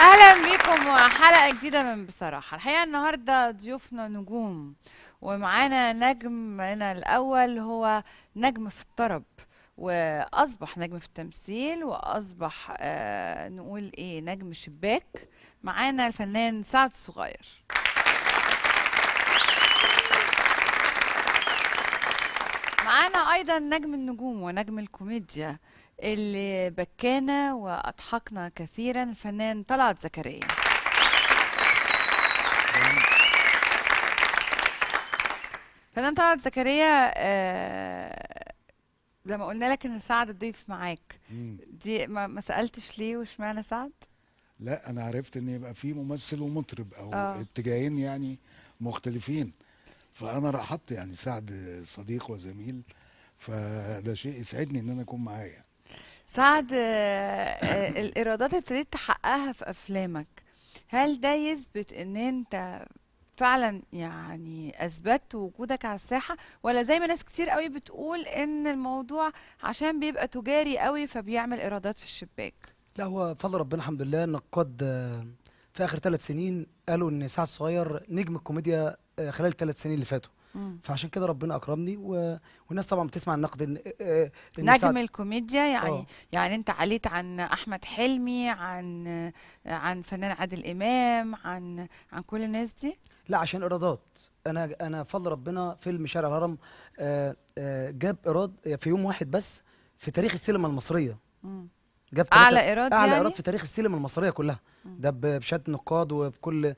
اهلا بيكم وحلقه جديده من بصراحه الحقيقه النهارده ضيوفنا نجوم ومعانا نجم هنا الاول هو نجم في الطرب واصبح نجم في التمثيل واصبح آه نقول ايه نجم شباك معانا الفنان سعد الصغير معانا ايضا نجم النجوم ونجم الكوميديا اللي بكانا وأضحكنا كثيرا الفنان طلعت زكريا فنان طلعت زكريا آه لما قلنا لك ان سعد ضيف معاك دي ما, ما سالتش ليه واشمعنى سعد؟ لا انا عرفت ان يبقى في ممثل ومطرب او آه. اتجاهين يعني مختلفين فانا رحبت يعني سعد صديق وزميل فده شيء يسعدني ان انا اكون معايا يعني. سعد آه، آه، الايرادات ابتديت تحققها في افلامك هل ده يثبت ان انت فعلا يعني اثبتت وجودك على الساحه ولا زي ما ناس كتير قوي بتقول ان الموضوع عشان بيبقى تجاري قوي فبيعمل ايرادات في الشباك لا هو فضل ربنا الحمد لله انك قد آه، في اخر ثلاث سنين قالوا ان سعد الصغير نجم الكوميديا آه، خلال الثلاث سنين اللي فاتوا فعشان كده ربنا اكرمني و... والناس طبعا بتسمع النقد إن... آه، آه، إن نجم سعد... الكوميديا يعني أوه. يعني انت عليت عن احمد حلمي عن عن فنان عادل امام عن عن كل الناس دي لا عشان ايرادات انا انا فضل ربنا فيلم شارع الهرم جاب ايراد في يوم واحد بس في تاريخ السينما المصريه مم. جاب اعلى ايراد اعلى ايراد يعني؟ في تاريخ السينما المصريه كلها ده بشهاده نقاد وبكل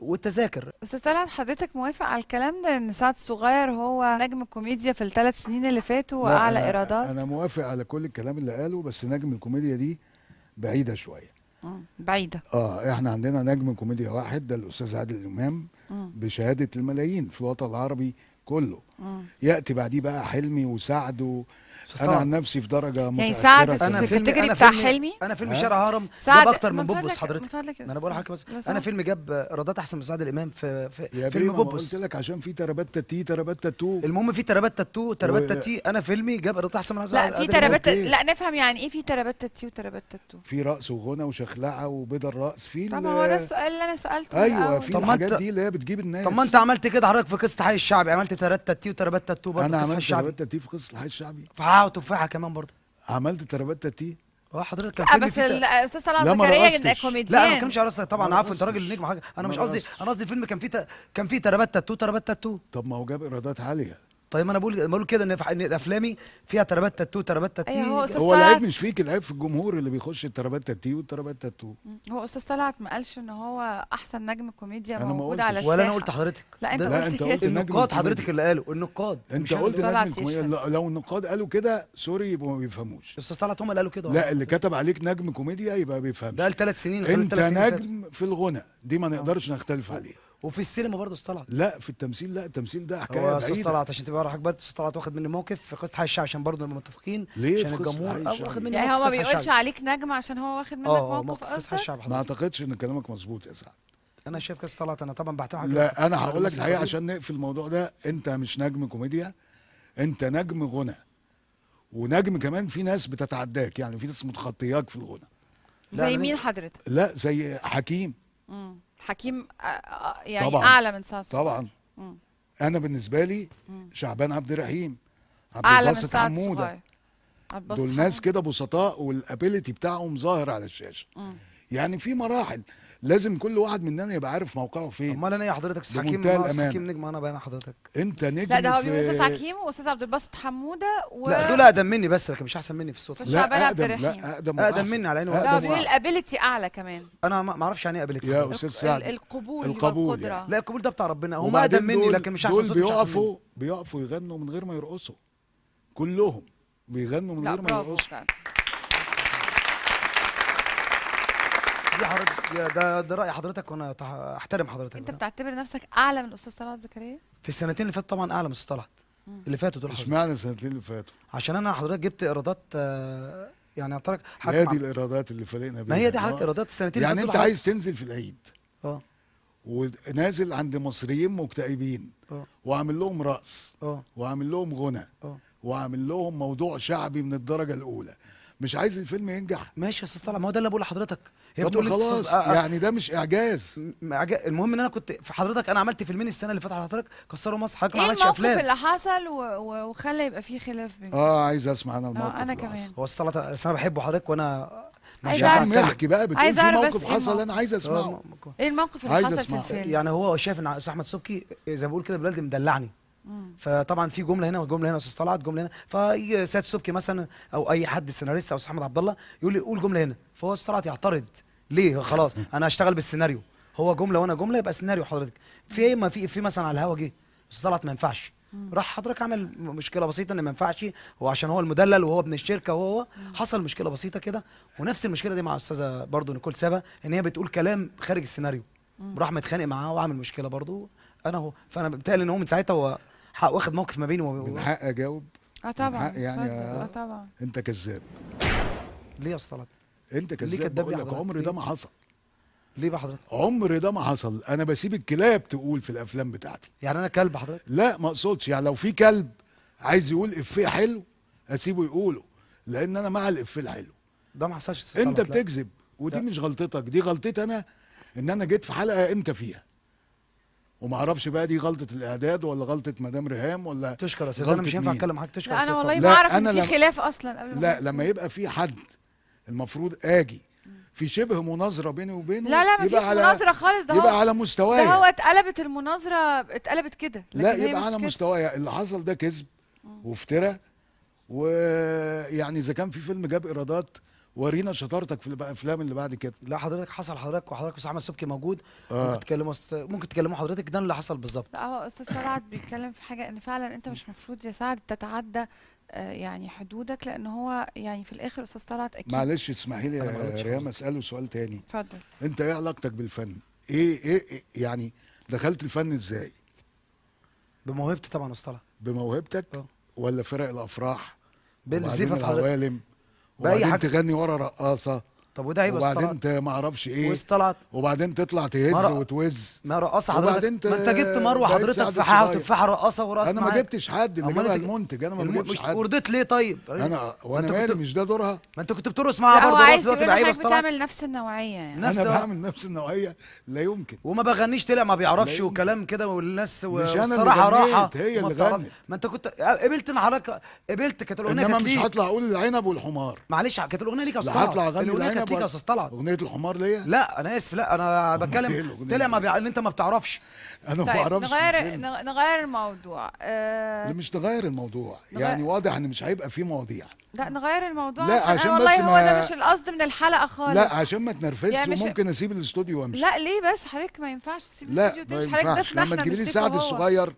والتذاكر استاذ طلعت حضرتك موافق على الكلام ده ان سعد الصغير هو نجم الكوميديا في الثلاث سنين اللي فاتوا واعلى ايرادات انا موافق على كل الكلام اللي قاله بس نجم الكوميديا دي بعيده شويه بعيده اه احنا عندنا نجم كوميديا واحد ده الاستاذ عادل امام بشهاده الملايين في الوطن العربي كله مم. ياتي بعديه بقى حلمي وسعد انا عن نفسي في درجه يعني متاخره يعني ساعد أنا في الكاتيجوري بتاع حلمي انا فيلم شارع هرم جاب اكتر من بوبس حضرتك انا بقول لحضرتك بس انا فيلم جاب ايرادات احسن من سعد الامام في, في فيلم بوبس قلت لك عشان في ترابات تي ترابات تو المهم في ترابات تو ترابات تي انا فيلمي جاب ايرادات احسن من سعد لا في ترابات لا نفهم يعني ايه في ترابات تي وترابات تو في رقص وغنى وشخلعه وبيض الرقص في طب هو ده السؤال اللي انا سالته ايوه في الحاجات دي اللي هي بتجيب الناس طب ما انت عملت كده حضرتك في قصه حي الشعبي عملت ترابات تي وترابات تو برضه انا عملت ترابات تي في قصه الحي الشعبي تفاحه وتفاحه كمان برضه عملت ترابات تي اه حضرتك كان فيلم بس الاستاذ صلاح زكريا كوميديان لا ما بتكلمش على طبعا عارف انت راجل نجم حاجه انا مش قصدي انا قصدي الفيلم كان فيه كان فيه ترابات تاتو ترابات تاتو طب ما هو جاب ايرادات عاليه طيب ما انا بقول بقول كده ان افلامي فيها ترابات تاتو ترابات تاتي أيه هو, هو العيب مش فيك العيب في الجمهور اللي بيخش الترابات تاتي والترابات تاتو هو استاذ طلعت ما قالش ان هو احسن نجم كوميديا موجود على الساحه ولا انا قلت حضرتك لا انت, لا قلت, قلت النقاد حضرتك اللي قالوا النقاد انت قلت نجم كوميديا لو النقاد قالوا كده سوري يبقوا ما بيفهموش استاذ طلعت هم اللي قالوا كده لا اللي كتب عليك نجم كوميديا يبقى بيفهمش ده قال ثلاث سنين انت نجم في الغنى دي ما آه. نقدرش نختلف عليها وفي السينما برضه استاذ طلعت لا في التمثيل لا التمثيل ده حكايه بعيده استاذ طلعت عشان تبقى راحك برضه استاذ طلعت واخد مني موقف في قصه حي عشان برضه نبقى متفقين ليه عشان الجمهور آه، واخد مني يعني هو ما بيقولش عليك نجم عشان هو واخد منك آه، موقف الشعب ما اعتقدش ان كلامك مظبوط يا سعد انا شايف قصه طلعت انا طبعا بحتاج لا انا هقول لك الحقيقه عشان نقفل الموضوع ده انت مش نجم كوميديا انت نجم غنى ونجم كمان في ناس بتتعداك يعني في ناس متخطياك في الغنى زي مين حضرتك لا زي حكيم مم. حكيم آه، آه، يعني طبعًا. اعلى من سعد طبعا مم. انا بالنسبه لي مم. شعبان عبد الرحيم عبد الباسط حموده دول ناس كده بسطاء والابيليتي بتاعهم ظاهر على الشاشه مم. يعني في مراحل لازم كل واحد مننا يبقى عارف موقعه فين امال انا ايه حضرتك استاذ حكيم ناقص حكيم نجم انا بقى انا حضرتك انت نجم لا ده هو بيقول استاذ حكيم واستاذ عبد الباسط حموده و لا دول اقدم مني بس لكن مش احسن مني في الصوت لا اقدم لا اقدم اقدم مني على انه لا بيقول الابيلتي اعلى كمان انا ما اعرفش يعني ايه ابيلتي يا استاذ سعد القبول القبول يعني. لا القبول ده بتاع ربنا هم اقدم مني لكن مش احسن صوت بيقفوا بيقفوا يغنوا من غير ما يرقصوا كلهم بيغنوا من غير ما يرقصوا دي حضرتك ده ده راي حضرتك وانا احترم حضرتك انت بتعتبر نفسك اعلى من الاستاذ طلعت زكريا في السنتين اللي فاتوا طبعا اعلى من الاستاذ طلعت اللي فاتوا دول اشمعنى السنتين اللي فاتوا عشان انا حضرتك جبت ايرادات آه، يعني حضرتك هي دي الايرادات اللي فارقنا بيها ما هي دي حضرتك ايرادات السنتين يعني انت عايز تنزل في العيد اه ونازل عند مصريين مكتئبين اه وعامل لهم رقص اه وعامل لهم غنى اه وعامل لهم موضوع شعبي من الدرجه الاولى مش عايز الفيلم ينجح ماشي يا استاذ طلع ما هو ده اللي بقول لحضرتك طب خلاص آه، آه. يعني ده مش اعجاز المهم ان انا كنت في حضرتك انا عملت فيلمين السنه اللي فاتت على حضرتك كسروا مصر حضرتك ما إيه عملتش افلام ايه الموقف اللي حصل وخلى يبقى فيه خلاف بينك اه عايز اسمع انا آه، الموقف انا كمان هو الصلاه انا بحبه حضرتك وانا مش عارف احكي إيه بقى بتقول في موقف حصل إيه انا عايز اسمعه ايه الموقف اللي حصل في الفيلم يعني هو شايف ان استاذ احمد سبكي زي ما بقول كده بلدي مدلعني فطبعا في جمله هنا وجمله هنا استاذ طلعت جمله هنا سيد سبكي مثلا او اي حد سيناريست او استاذ احمد عبد الله يقول لي قول جمله هنا فهو استاذ طلعت يعترض ليه خلاص انا هشتغل بالسيناريو هو جمله وانا جمله يبقى سيناريو حضرتك في ايه ما في في مثلا على الهوا جه استاذ طلعت ما ينفعش راح حضرتك عمل مشكله بسيطه ان ما ينفعش هو عشان هو المدلل وهو ابن الشركه وهو حصل مشكله بسيطه كده ونفس المشكله دي مع استاذه برضو نيكول سابا ان هي بتقول كلام خارج السيناريو راح متخانق معاها وعامل مشكله برضو انا هو فانا بتهيألي ان هو من ساعتها هو واخد موقف ما بينه من حق اجاوب اه طبعا يعني آه, اه طبعا انت كذاب ليه يا استاذ انت كذاب بقول لك عمر ده ما حصل ليه بقى حضرتك؟ عمر ده ما حصل انا بسيب الكلاب تقول في الافلام بتاعتي يعني انا كلب حضرتك؟ لا ما اقصدش يعني لو في كلب عايز يقول افيه حلو اسيبه يقوله لان انا مع الافيه الحلو ده ما حصلش انت بتكذب ودي لا. مش غلطتك دي غلطتي انا ان انا جيت في حلقه انت فيها وما اعرفش بقى دي غلطه الاعداد ولا غلطه مدام ريهام ولا تشكر يا استاذ انا مش هينفع اتكلم معاك تشكر لا انا والله ما اعرف ان في خلاف اصلا قبل لا لما يبقى في حد المفروض اجي في شبه مناظره بيني وبينه لا لا مفيش على... مناظره خالص ده يبقى هو... على مستواي ده هو اتقلبت المناظره اتقلبت كده لا يبقى على مستوايا اللي حصل ده كذب آه. وافترى ويعني اذا كان في فيلم جاب ايرادات ورينا شطارتك في الافلام اللي بعد كده لا حضرتك حصل حضرتك وحضرتك استاذ احمد سبكي موجود آه. ممكن تكلموا ممكن تكلموا حضرتك ده اللي حصل بالظبط اه استاذ سعد بيتكلم في حاجه ان فعلا انت مش مفروض يا سعد تتعدى آه، يعني حدودك لان هو يعني في الاخر استاذ طلعت اكيد معلش اسمحي لي يا ريام اساله سؤال تاني اتفضل انت ايه علاقتك بالفن؟ ايه ايه, إيه يعني دخلت الفن ازاي؟ بموهبتي طبعا استاذ طلعت بموهبتك أوه. ولا فرق الافراح؟ بالزيفه في حضرتك باي حاجه تغني ورا رقاصه طب وده هيبقى وبعدين ما اعرفش ايه واصطلعت وبعدين تطلع تهز مر... وتوز ما رقصه حضرتك وبعدين ما انت جبت مروه حضرتك فحاحه وتفاحه رقصه ورقصه انا ما جبتش حد انا جابها المنتج انا ما جبتش حد ورضيت ليه طيب؟ انا وانا مالي مش ده دورها ما انت كنت بترقص معاها برضه رقص دلوقتي بعيبه اصطلعت بتعمل نفس النوعيه يعني انا بعمل نفس النوعيه لا يمكن وما بغنيش طلع ما بيعرفش وكلام كده والناس والصراحه راحه هي اللي غنت ما انت كنت قبلت العلاقه قبلت كانت الاغنيه كانت ليك مش هطلع اقول العنب والحمار معلش كانت الاغنيه ليك استاذ هطلع اغني العنب ليك يا استاذ طلعت اغنيه الحمار ليا لا انا اسف لا انا بتكلم طلع ما بيع... انت ما بتعرفش انا ما طيب بعرفش نغير نغير الموضوع أه... مش نغير الموضوع نغير... يعني واضح ان مش هيبقى في مواضيع لا نغير الموضوع لا عشان, عشان والله ما... هو ده مش القصد من الحلقه خالص لا عشان ما تنرفزش يعني مش... وممكن اسيب الاستوديو وامشي لا ليه بس حضرتك ما ينفعش تسيب الاستوديو لا ما ينفعش لما تجيبي لي سعد الصغير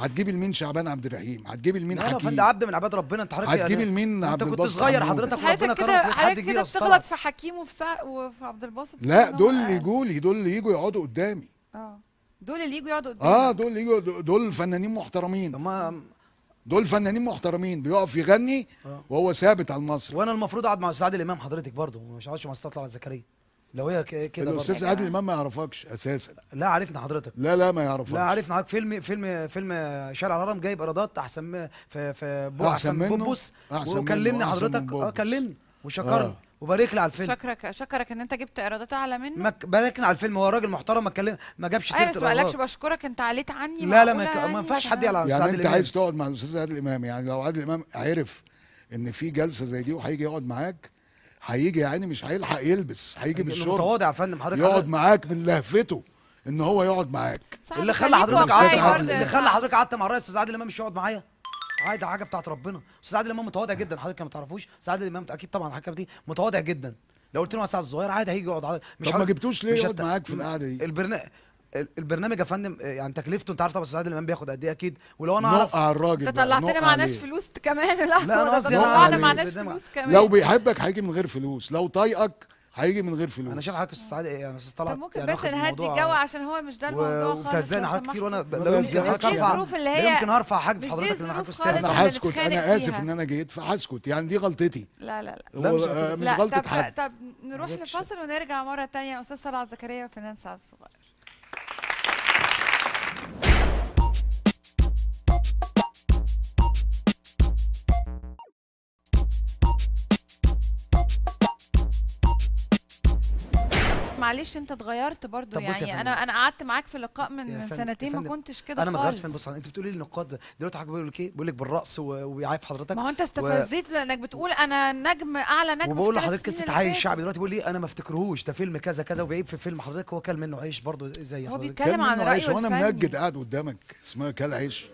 هتجيب لمين شعبان عبد الرحيم هتجيب لمين حكيم انا فندم عبد من عباد ربنا انت حضرتك إيه هتجيب لمين عبد الباسط انت كنت صغير حضرتك ربنا كرمك بقيت حد كبير كده بتغلط في حكيم وفي سع... وفي عبد الباسط لا دول اللي يجوا لي دول اللي يجوا يقعدوا قدامي اه دول اللي يجوا يقعدوا قدامي اه دول اللي يجوا دول فنانين محترمين طب دول فنانين محترمين بيقف يغني آه. وهو ثابت على المصري وانا المفروض اقعد مع استاذ عادل امام حضرتك برضه مش عارفش ما استطلع على زكريا لو هي كده الاستاذ عادل امام ما يعرفكش اساسا لا عرفنا حضرتك لا لا ما يعرفكش لا عرفنا حضرتك فيلم فيلم فيلم شارع الهرم جايب ايرادات احسن في في بو احسن, أحسن بوبوس وكلمني حضرتك اه كلمني وشكرني آه. وبارك لي على الفيلم شكرك شكرك ان انت جبت ايرادات اعلى منه مك... لي على الفيلم هو راجل محترم ما اتكلم ما جابش سيره أيوة، بس ما قالكش بشكرك انت عليت عني لا لا ما, يعني؟ ينفعش حد يعلى على يعني انت الإمام. عايز تقعد مع الاستاذ عادل امام يعني لو عادل امام عرف ان في جلسه زي دي وهيجي يقعد معاك هيجي يا عيني مش هيلحق يلبس هيجي الشغل متواضع يا فندم حضرتك يقعد معاك من لهفته ان هو يقعد معاك اللي خلى حضرتك قعدت اللي خلى حضرتك قعدت مع الرئيس استاذ عادل امام مش يقعد معايا عادي حاجه بتاعت ربنا استاذ عادل امام متواضع جدا حضرتك ما تعرفوش استاذ عادل امام اكيد طبعا الحكايه دي متواضع جدا لو قلت له على الساعه الصغيره عادي هيجي يقعد عادي مش طب ما جبتوش ليه يقعد معاك في القعده دي البرنامج البرنامج يا فندم آه، يعني تكلفته انت عارف طبعا استاذ الامام بياخد قد ايه اكيد ولو انا اعرف نقع الراجل انت طلعتنا معناش فلوس كمان لا انا قصدي طلعنا معناش فلوس كمان لو بيحبك هيجي من غير فلوس لو طايقك هيجي من غير فلوس انا شايف حضرتك استاذ سعاد يعني استاذ طلعت طب ممكن يعني بس نهدي الجو عشان هو مش ده الموضوع خالص وبتهزقني حاجات كتير وانا لو يمكن حضرتك اللي هي يمكن حاجة حاجب حضرتك لان حضرتك استاذ انا هسكت انا اسف ان انا جيت فهسكت يعني دي غلطتي لا لا لا مش آه، غلطه حد طب نروح لفاصل ونرجع مره ثانيه استاذ صلعت زكريا وفنان سعد الصغير معلش انت اتغيرت برضو يعني انا انا قعدت معاك في لقاء من سنتين ما كنتش كده انا ما اتغيرتش فين بص انت بتقولي لي دلوقتي حضرتك بيقول لك ايه بيقول لك بالرقص وبيعايف حضرتك ما هو انت استفزيت و... لانك بتقول انا نجم اعلى نجم وبقول لحضرتك قصه عايش شعبي دلوقتي بيقول لي إيه؟ انا ما افتكرهوش ده فيلم كذا كذا وبيعيب في فيلم حضرتك هو كل منه عيش برضو زي هو بيتكلم عن رايه وانا منجد قاعد قدامك اسمها كل عيش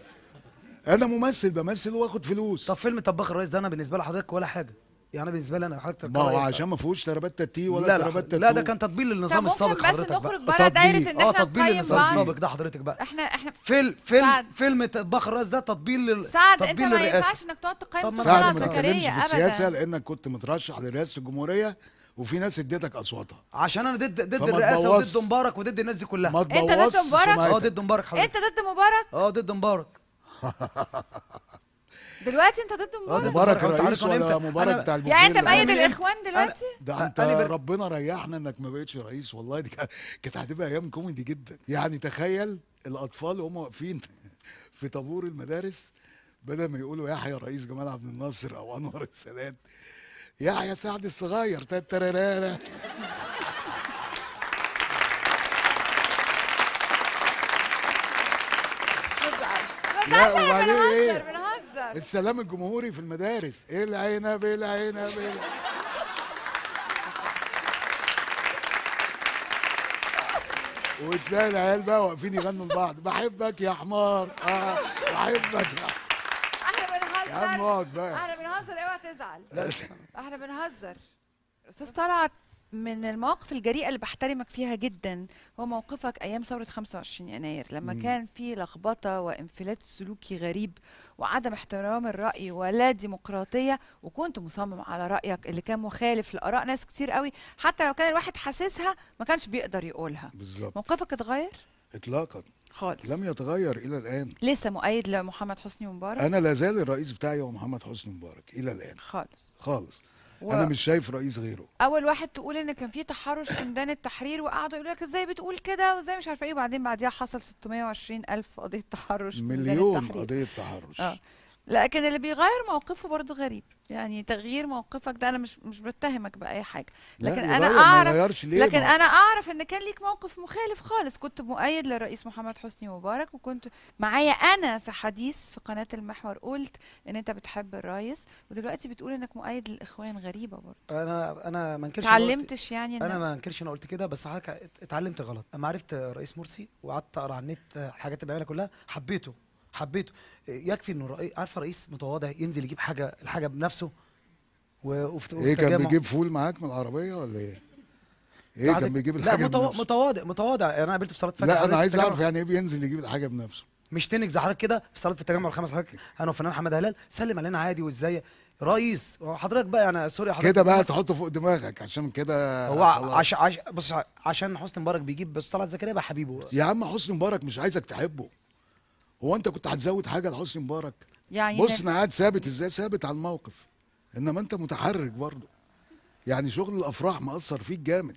انا ممثل بمثل واخد فلوس طب فيلم طباخ الرئيس ده انا بالنسبه لحضرتك ولا حاجه يعني بالنسبه لي انا حضرتك ما هو عشان ما فيهوش ترابات تي ولا ترابات لا, لا ده كان تطبيل للنظام السابق حضرتك بس نخرج بره دايره ان احنا اه تطبيل للنظام السابق ده حضرتك بقى احنا احنا فيلم فيلم فيلم طباخ الراس ده تطبيل لل سعد تطبيل انت ما ينفعش انك تقعد تقيم سعد ما تتكلمش في السياسه لانك كنت مترشح لرئاسه الجمهوريه وفي ناس اديتك اصواتها عشان انا ضد ضد الرئاسه وضد مبارك وضد الناس دي كلها انت ضد مبارك اه ضد مبارك حضرتك انت ضد مبارك اه ضد مبارك دلوقتي انت ضد آه، مبارك مبارك الرئيس ولا مبارك بتاع البوفيه يعني انت مأيد الاخوان دلوقتي ده انت ربنا ريحنا انك ما بقتش رئيس والله دي كانت هتبقى ايام كوميدي جدا يعني تخيل الاطفال وهم واقفين في طابور المدارس بدل ما يقولوا يحيى رئيس جمال عبد الناصر او انور السادات يحيى سعد الصغير تترارارا لا وبعدين ايه الاختيار السلام الجمهوري في المدارس ايه العنب ايه العنب ايه وتلاقي العيال بقى واقفين يغنوا لبعض بحبك يا حمار اه بحبك يا احنا بنهزر يا عم بقى احنا بنهزر اوعى تزعل احنا بنهزر استاذ طلعت من المواقف الجريئه اللي بحترمك فيها جدا هو موقفك ايام ثوره 25 يناير لما م. كان في لخبطه وانفلات سلوكي غريب وعدم احترام الراي ولا ديمقراطيه وكنت مصمم على رايك اللي كان مخالف لاراء ناس كتير قوي حتى لو كان الواحد حاسسها ما كانش بيقدر يقولها بالظبط موقفك اتغير اطلاقا خالص لم يتغير الى الان لسه مؤيد لمحمد حسني مبارك انا لا زال الرئيس بتاعي هو محمد حسني مبارك الى الان خالص خالص و... انا مش شايف رئيس غيره اول واحد تقول ان كان في تحرش في ميدان التحرير وقعدوا يقولوا لك ازاي بتقول كده وازاي مش عارفه ايه وبعدين بعديها حصل 620 الف قضيه تحرش مليون قضيه تحرش آه. لكن اللي بيغير موقفه برضه غريب يعني تغيير موقفك ده انا مش مش بتهمك باي حاجه لكن انا اعرف لكن انا اعرف ان كان ليك موقف مخالف خالص كنت مؤيد للرئيس محمد حسني مبارك وكنت معايا انا في حديث في قناه المحور قلت ان انت بتحب الرئيس ودلوقتي بتقول انك مؤيد للاخوان غريبه برضه انا انا ما انكرش اتعلمتش يعني انا ما انكرش انا قلت كده بس حضرتك اتعلمت غلط اما عرفت الرئيس مرسي وقعدت اقرا على النت الحاجات اللي بيعملها كلها حبيته حبيته يكفي انه رأي... عارفه رئيس متواضع ينزل يجيب حاجه الحاجه بنفسه وفي ايه كان بيجيب فول معاك من العربيه ولا ايه؟ ايه كان بيجيب الحاجه لا متو... متواضع متواضع انا قابلته في صلاه فجأة لا انا عايز اعرف يعني ايه بينزل يجيب الحاجه بنفسه مش تنك حضرتك كده في صلاه في التجمع الخمس حضرتك انا وفنان حمد هلال سلم علينا عادي وازاي رئيس حضرتك بقى انا سوري حضرتك كده بقى تحطه فوق دماغك عشان كده هو عشان عش... بص عشان حسني مبارك بيجيب بس طلعت زكريا بقى حبيبه يا عم حسني مبارك مش عايزك تحبه هو انت كنت هتزود حاجه لحسني مبارك يعني بص انا قاعد ثابت ازاي ثابت على الموقف انما انت متحرك برضه يعني شغل الافراح مأثر فيك جامد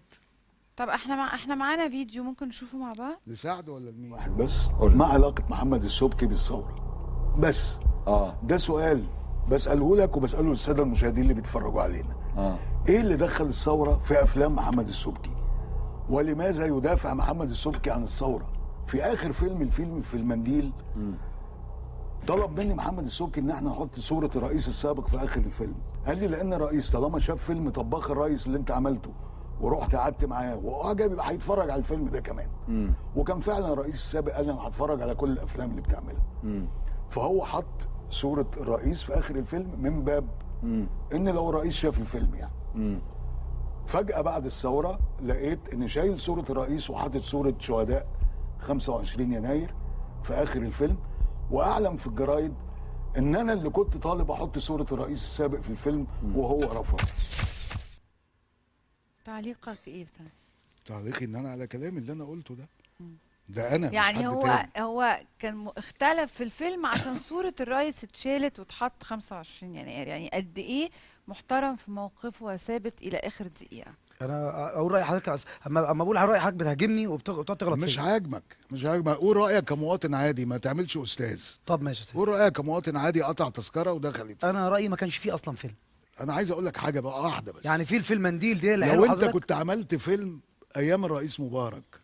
طب احنا مع... احنا معانا فيديو ممكن نشوفه مع بعض لسعد ولا لمين واحد بس قول ما علاقه محمد السبكي بالثوره بس اه ده سؤال بساله لك وبساله للساده المشاهدين اللي بيتفرجوا علينا اه ايه اللي دخل الثوره في افلام محمد السبكي ولماذا يدافع محمد السبكي عن الثوره في اخر فيلم الفيلم في المنديل طلب مني محمد السوكي ان احنا نحط صوره الرئيس السابق في اخر الفيلم قال لي لان الرئيس طالما شاف فيلم طباخ الرئيس اللي انت عملته ورحت قعدت معاه وعجب آه يبقى هيتفرج على الفيلم ده كمان وكان فعلا الرئيس السابق قال لي انا هتفرج على كل الافلام اللي بتعملها فهو حط صوره الرئيس في اخر الفيلم من باب ان لو الرئيس شاف الفيلم يعني فجاه بعد الثوره لقيت ان شايل صوره الرئيس وحاطط صوره شهداء 25 يناير في اخر الفيلم واعلن في الجرايد ان انا اللي كنت طالب احط صوره الرئيس السابق في الفيلم وهو رفض تعليقك ايه بتاع طيب؟ تعليقي ان انا على كلامي اللي انا قلته ده ده انا يعني هو تاني. هو كان اختلف في الفيلم عشان صوره الرئيس اتشالت واتحط 25 يناير يعني قد ايه محترم في موقفه وثابت الى اخر دقيقه انا اقول راي حضرتك بس اما اما بقول راي حضرتك بتهاجمني وبتقعد تغلط مش هاجمك مش هاجمك قول رايك كمواطن عادي ما تعملش استاذ طب ماشي استاذ قول رايك كمواطن عادي قطع تذكره ودخل انا رايي ما كانش فيه اصلا فيلم انا عايز اقول لك حاجه بقى واحده بس يعني في الفيلم منديل دي لو انت حضرتك... كنت عملت فيلم ايام الرئيس مبارك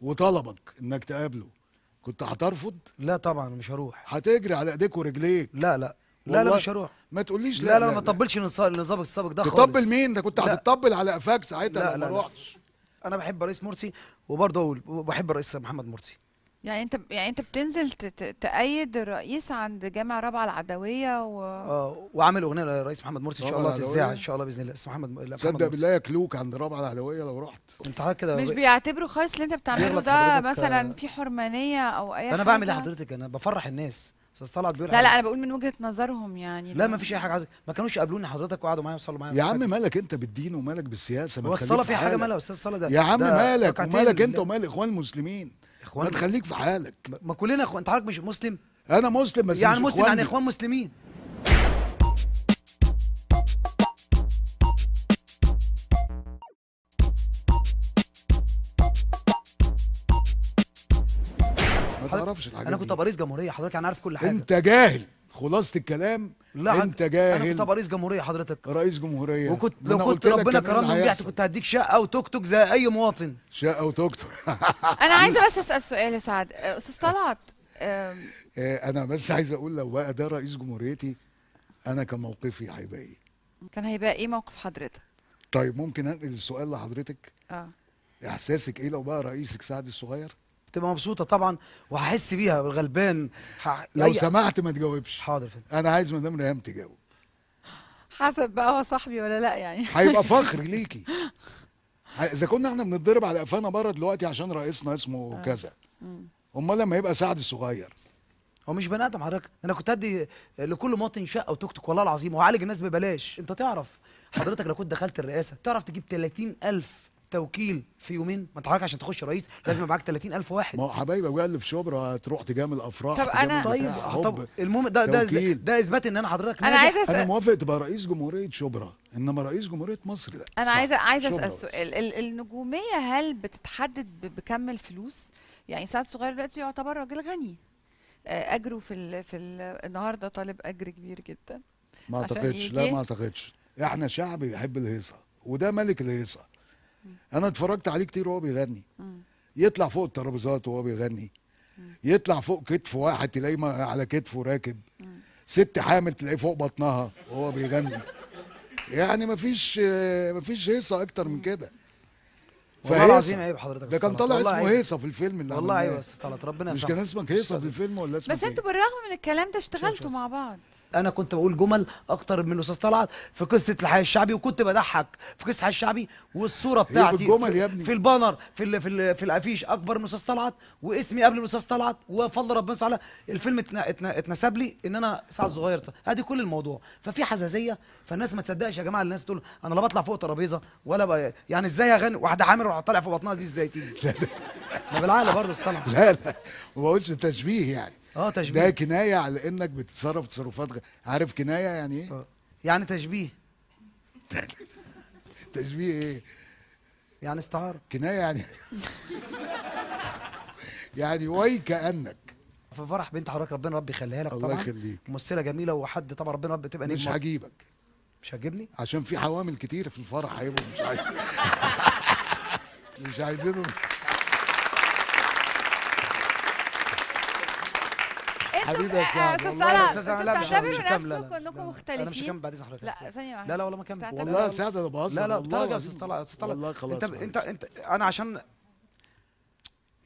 وطلبك انك تقابله كنت هترفض لا طبعا مش هروح هتجري على ايديك ورجليك لا لا لا لا مش هروح ما تقوليش لا لا, لا, ما تطبلش النظام السابق ده خالص تطبل مين ده كنت هتطبل على قفاك ساعتها لا ما روحتش انا بحب الرئيس مرسي وبرضه بحب الرئيس محمد مرسي يعني انت يعني انت بتنزل تأيد الرئيس عند جامع رابعه العدويه و اه وعامل اغنيه للرئيس محمد مرسي ان شاء الله تذاع ان شاء الله باذن الله اسم محمد صدق بالله ياكلوك عند رابعه العدويه لو رحت انت حضرتك كده مش بيعتبروا خالص اللي انت بتعمله ده مثلا آه، في حرمانيه او اي انا حاجة. بعمل ايه حضرتك انا بفرح الناس استاذ طلعت بيقول لا لا انا بقول من وجهه نظرهم يعني لا ما فيش اي حاجه عادة. ما كانوش قابلوني حضرتك وقعدوا معايا وصلوا معايا يا عم مالك انت بالدين ومالك بالسياسه ما هو الصلاه في حاجه مالها يا استاذ صلاح ده يا عم ده مالك ومالك انت ومال اخوان المسلمين اخوان ما تخليك في حالك ما كلنا اخوان انت حضرتك مش مسلم انا مسلم بس يعني مسلم يعني اخوان مسلمين تعرفش الحاجات انا كنت باريس رئيس جمهوريه حضرتك انا يعني عارف كل حاجه انت جاهل خلاصه الكلام لا انت جاهل انا كنت باريس رئيس جمهوريه حضرتك رئيس جمهوريه وكنت لو كنت ربنا كرمني ورجعت كنت هديك شقه وتوك توك زي اي مواطن شقه وتوك توك انا عايزه بس اسال سؤال يا سعد استاذ طلعت آه، انا بس عايز اقول لو بقى ده رئيس جمهوريتي انا كان موقفي هيبقى ايه كان هيبقى ايه موقف حضرتك طيب ممكن انقل السؤال لحضرتك اه احساسك ايه لو بقى رئيسك سعد الصغير تبقى مبسوطه طبعا وهحس بيها غلبان ح... لو سمحت ما تجاوبش حاضر فندم انا عايز مدام ريهام تجاوب حسب بقى هو صاحبي ولا لا يعني هيبقى فخر ليكي اذا كنا احنا بنتضرب على قفانا بره دلوقتي عشان رئيسنا اسمه آه. كذا امال لما يبقى سعد الصغير هو مش بني ادم حضرتك انا كنت ادي لكل مواطن شقه وتوك توك والله العظيم وعالج الناس ببلاش انت تعرف حضرتك لو كنت دخلت الرئاسه تعرف تجيب 30000 توكيل في يومين ما انت عشان تخش رئيس لازم معاك 30000 واحد ما هو حبايبك اللي في شبرا هتروح تجامل افراح طب انا طيب طب المهم ده ده ده اثبات ان انا حضرتك انا عايز أسأل انا موافق تبقى رئيس جمهوريه شبرا انما رئيس جمهوريه مصر لا انا عايزه عايزه اسال سؤال النجوميه هل بتتحدد بكم الفلوس؟ يعني سعد صغير دلوقتي يعتبر راجل غني آه، اجره في ال في ال النهارده طالب اجر كبير جدا ما اعتقدش لا ما اعتقدش احنا شعب بيحب الهيصه وده ملك الهيصه انا اتفرجت عليه كتير وهو بيغني يطلع فوق الترابيزات وهو بيغني يطلع فوق كتف واحد تلاقيه على كتفه راكب ست حامل تلاقيه فوق بطنها وهو بيغني يعني مفيش مفيش هيصه اكتر من كده والله العظيم عيب حضرتك ده كان طالع اسمه هيصه في الفيلم اللي والله ايوه يا استاذ ربنا مش كان اسمك هيصه في الفيلم ولا اسمك بس انتوا إيه؟ بالرغم من الكلام ده اشتغلتوا مع بعض انا كنت بقول جمل اكتر من الاستاذ طلعت في قصه الحي الشعبي وكنت بضحك في قصه الحي الشعبي والصوره بتاعتي في, يا ابني. في البانر في الـ في, الـ في الافيش اكبر من الاستاذ طلعت واسمي قبل الاستاذ طلعت وفضل ربنا سبحانه الفيلم اتنسب لي ان انا سعد صغير ادي كل الموضوع ففي حزازيه فالناس ما تصدقش يا جماعه الناس تقول انا لا بطلع فوق ترابيزه ولا يعني ازاي اغني واحده عامر وطالع طالع في بطنها دي ازاي تيجي ما بالعقل برضه استنى لا لا ما بقولش تشبيه يعني اه تشبيه ده كنايه على انك بتتصرف تصرفات غير عارف كنايه يعني ايه؟ أوه. يعني تشبيه تشبيه ايه؟ يعني استعاره كنايه يعني يعني وي كانك في فرح بنت حضرتك ربنا ربي يخليها لك الله يخليك ممثله جميله وحد طبعا ربنا ربي تبقى مش هجيبك مش هجيبني عشان في عوامل كتير في الفرح هيبقوا مش عايزين مش عايزينهم حبيبي يا آه، استاذ انا لا مش هعمل مش هكمل لا انكم مختلفين انا مش هكمل بعد اذنك لا ثانيه واحده لا لا والله ما كمل والله يا سعد انا بهزر لا لا طلع يا استاذ طلع استاذ طلع والله خلاص انت انت انت انا عشان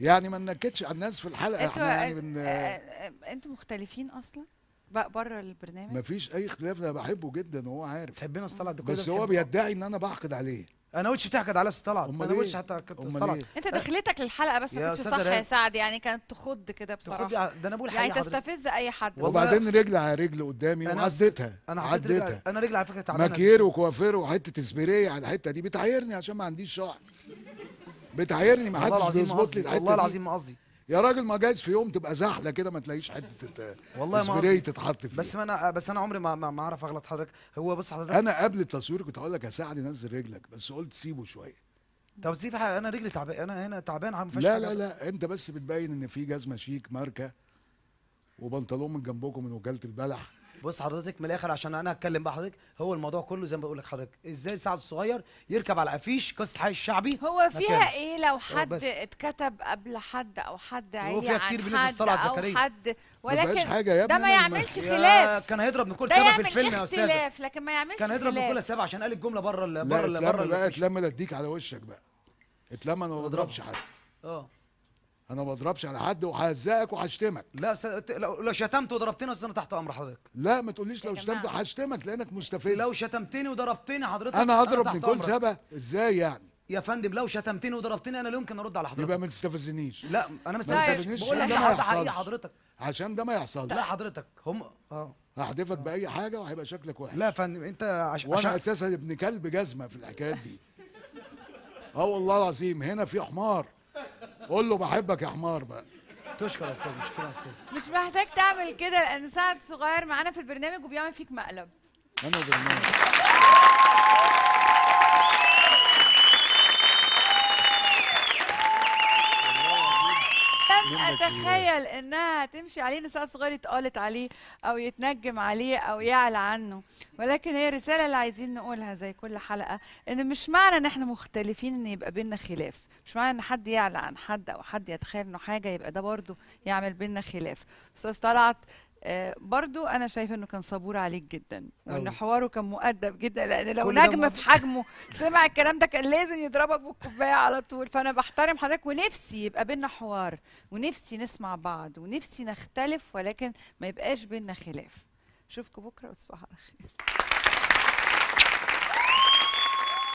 يعني ما نكدش على الناس في الحلقه احنا يعني بن آه، آه، انتوا مختلفين اصلا بره البرنامج مفيش اي اختلاف انا بحبه جدا وهو عارف تحبنا الصلاه بس هو بيدعي ان انا بحقد عليه انا وشي بتاعي على طلعت انا وشي إيه؟ حتى كانت طلعت إيه؟ انت دخلتك للحلقه بس ما كنتش صح يا سعد يعني كانت تخض كده بصراحه تخض ده انا بقول يعني تستفز اي حد وبعدين رجل على رجل قدامي وعديتها انا عديتها انا رجل على فكره تعبانه ماكير وكوافير وحته اسبريه على الحته دي بتعايرني عشان ما عنديش شعر بتعايرني ما حدش بيظبط لي الحته والله العظيم ما قصدي يا راجل ما جايز في يوم تبقى زحله كده ما تلاقيش حته والله ما تتحط فيه بس انا بس انا عمري ما ما اعرف اغلط حضرتك هو بص حضرتك انا قبل التصوير كنت هقول لك يا سعد نزل رجلك بس قلت سيبه شويه طب سيب انا رجلي تعبان انا هنا تعبان عم لا لا لا انت بس بتبين ان في جزمه شيك ماركه وبنطلون من جنبكم من وكاله البلح بص حضرتك من الاخر عشان انا هتكلم بقى حضرتك هو الموضوع كله زي ما بقول لك حضرتك ازاي سعد الصغير يركب على قفيش قصه حي الشعبي هو فيها مكان. ايه لو حد اتكتب قبل حد او حد عيل هو فيها كتير بنفس طلعت زكريا حد ولكن حاجة يا ده ما يعملش خلاف كان هيضرب من كل سبعه في الفيلم يا استاذ خلاف لكن ما يعملش كان هيضرب من كل سبعه عشان قال الجمله بره بره بره لا اتلم لا اديك على وشك بقى اتلم انا ما اضربش حد اه انا ما بضربش على حد وهزقك وهشتمك لا س... لو... شتمت وضربتني اصل انا تحت امر حضرتك لا ما تقوليش لو شتمت هشتمك لانك مستفز لو شتمتني وضربتني حضرتك انا هضرب كل سبا ازاي يعني يا فندم لو شتمتني وضربتني انا لا يمكن ارد على حضرتك يبقى ما تستفزنيش لا انا ما بقول لك ده حقيقي حضرتك عشان ده ما يحصلش لا حضرتك هم اه هحدفك آه. باي حاجه وهيبقى شكلك وحش لا يا فندم انت عش... وانا عشان... اساسا ابن كلب جزمه في الحكايات دي اه والله العظيم هنا في حمار قول له بحبك يا حمار بقى تشكر يا استاذ مش يا استاذ مش محتاج تعمل كده لان سعد صغير معانا في البرنامج وبيعمل فيك مقلب انا برنامج اتخيل انها تمشي عليه ان سعد صغير يتقالت عليه او يتنجم عليه او يعلى عنه ولكن هي رساله اللي عايزين نقولها زي كل حلقه ان مش معنى ان احنا مختلفين ان يبقى بينا خلاف مش معنى ان حد يعلى عن حد او حد يتخيل انه حاجه يبقى ده برضه يعمل بينا خلاف استاذ طلعت آه، برضو انا شايفه انه كان صبور عليك جدا وان حواره كان مؤدب جدا لان لو نجم في حجمه سمع الكلام ده كان لازم يضربك بالكوبايه على طول فانا بحترم حضرتك ونفسي يبقى بينا حوار ونفسي نسمع بعض ونفسي نختلف ولكن ما يبقاش بينا خلاف اشوفكم بكره وتصبحوا على خير